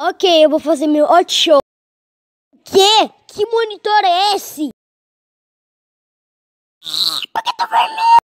Ok, eu vou fazer meu hot show. O quê? Que monitor é esse? Por que tá vermelho?